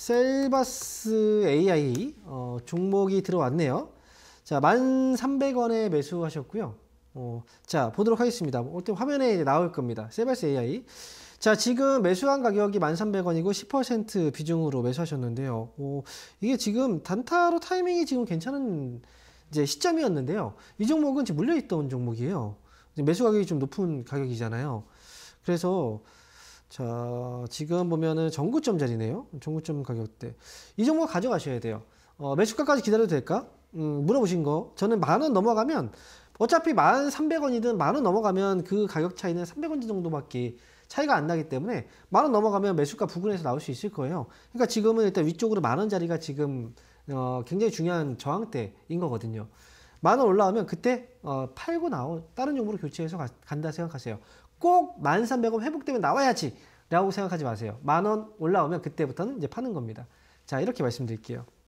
셀바스 AI 어, 종목이 들어왔네요. 자, 1,300원에 매수하셨고요. 어, 자, 보도록 하겠습니다. 어때 화면에 나올 겁니다. 셀바스 AI. 자, 지금 매수한 가격이 1,300원이고 10% 비중으로 매수하셨는데요. 오, 이게 지금 단타로 타이밍이 지금 괜찮은 이제 시점이었는데요. 이 종목은 지금 물려있던 종목이에요. 매수 가격이 좀 높은 가격이잖아요. 그래서 자, 지금 보면은 전구점 자리네요. 전구점 가격대. 이 정도 가져가셔야 돼요. 어, 매수가까지 기다려도 될까? 음, 물어보신 거. 저는 만 원 넘어가면 어차피 만 삼백 원이든 만 원 넘어가면 그 가격 차이는 삼백 원 정도밖에 차이가 안 나기 때문에 만 원 넘어가면 매수가 부근에서 나올 수 있을 거예요. 그러니까 지금은 일단 위쪽으로 만 원짜리가 지금 어, 굉장히 중요한 저항대인 거거든요. 만원 올라오면 그때 어, 팔고 나온 다른 종목으로 교체해서 가, 간다 생각하세요. 꼭 만삼백원 회복되면 나와야지 라고 생각하지 마세요. 만 원 올라오면 그때부터는 이제 파는 겁니다. 자 이렇게 말씀드릴게요.